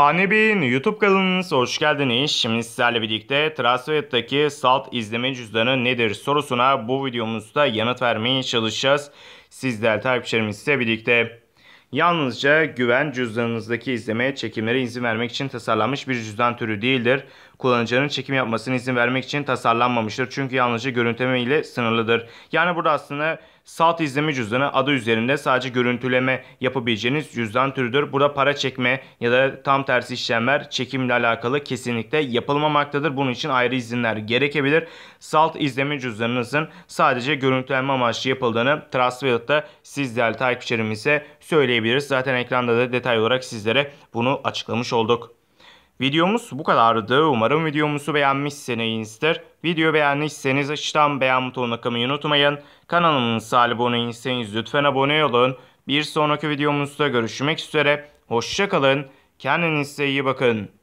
Hane Bey'in YouTube kanalınıza hoş geldiniz. Şimdi sizlerle birlikte Transferweb'deki salt izleme cüzdanı nedir sorusuna bu videomuzda yanıt vermeye çalışacağız. Sizler takipçilerimizle birlikte. Yalnızca güven cüzdanınızdaki izleme çekimlere izin vermek için tasarlanmış bir cüzdan türü değildir kullanıcının çekim yapmasını izin vermek için tasarlanmamıştır. Çünkü yalnızca görüntüleme ile sınırlıdır. Yani burada aslında Salt izleme cüzdanı adı üzerinde sadece görüntüleme yapabileceğiniz cüzdan türüdür. Burada para çekme ya da tam tersi işlemler çekimle alakalı kesinlikle yapılmamaktadır. Bunun için ayrı izinler gerekebilir. Salt izleme cüzdanınızın sadece görüntüleme amaçlı yapıldığını Trustwillet'ta sizler değerli takipçilerimize söyleyebiliriz. Zaten ekranda da detay olarak sizlere bunu açıklamış olduk. Videomuz bu kadardı. Umarım videomuzu beğenmişsinizdir. Video beğendiyseniz açıdan beğen butonuna kımayı unutmayın. Kanalımıza abone değilseniz lütfen abone olun. Bir sonraki videomuzda görüşmek üzere. Hoşçakalın. Kendinize iyi bakın.